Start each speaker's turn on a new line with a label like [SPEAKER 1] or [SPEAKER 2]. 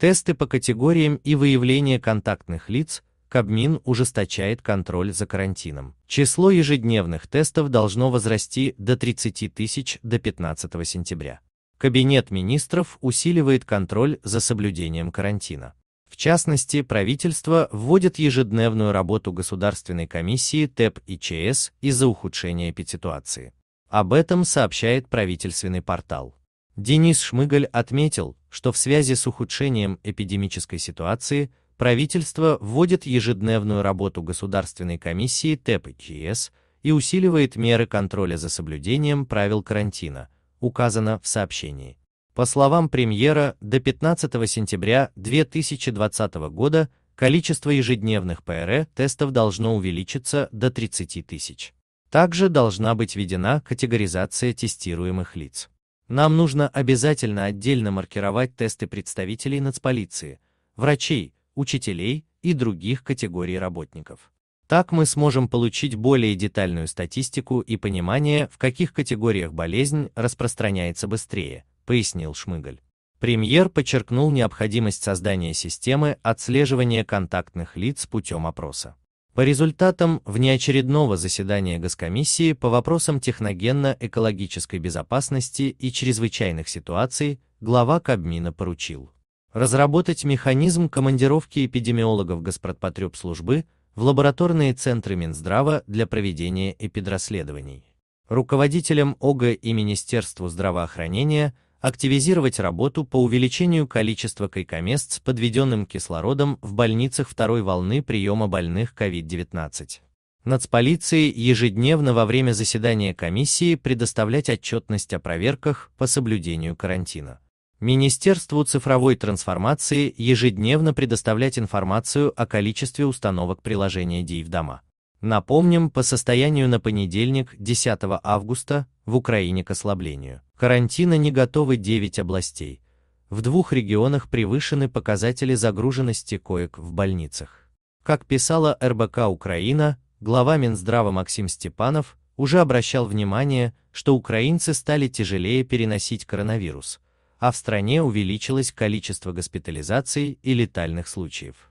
[SPEAKER 1] тесты по категориям и выявление контактных лиц, Кабмин ужесточает контроль за карантином. Число ежедневных тестов должно возрасти до 30 тысяч до 15 сентября. Кабинет министров усиливает контроль за соблюдением карантина. В частности, правительство вводит ежедневную работу Государственной комиссии ТЭП и ЧС из-за ухудшения эпидситуации. Об этом сообщает правительственный портал. Денис Шмыгаль отметил, что в связи с ухудшением эпидемической ситуации правительство вводит ежедневную работу Государственной комиссии ТЭП и ЧС и усиливает меры контроля за соблюдением правил карантина, указано в сообщении. По словам премьера, до 15 сентября 2020 года количество ежедневных ПРЭ-тестов должно увеличиться до 30 тысяч. Также должна быть введена категоризация тестируемых лиц. Нам нужно обязательно отдельно маркировать тесты представителей нацполиции, врачей, учителей и других категорий работников. Так мы сможем получить более детальную статистику и понимание, в каких категориях болезнь распространяется быстрее, пояснил Шмыгаль. Премьер подчеркнул необходимость создания системы отслеживания контактных лиц путем опроса по результатам внеочередного заседания Госкомиссии по вопросам техногенно-экологической безопасности и чрезвычайных ситуаций глава Кабмина поручил разработать механизм командировки эпидемиологов Госпродпотребслужбы в лабораторные центры Минздрава для проведения эпидрасследований. Руководителям ОГЭ и Министерству здравоохранения – активизировать работу по увеличению количества койкомест с подведенным кислородом в больницах второй волны приема больных COVID-19. Нацполиции ежедневно во время заседания комиссии предоставлять отчетность о проверках по соблюдению карантина. Министерству цифровой трансформации ежедневно предоставлять информацию о количестве установок приложения DIV дома. Напомним, по состоянию на понедельник, 10 августа, в Украине к ослаблению карантина не готовы 9 областей. В двух регионах превышены показатели загруженности коек в больницах. Как писала РБК Украина, глава Минздрава Максим Степанов уже обращал внимание, что украинцы стали тяжелее переносить коронавирус, а в стране увеличилось количество госпитализаций и летальных случаев.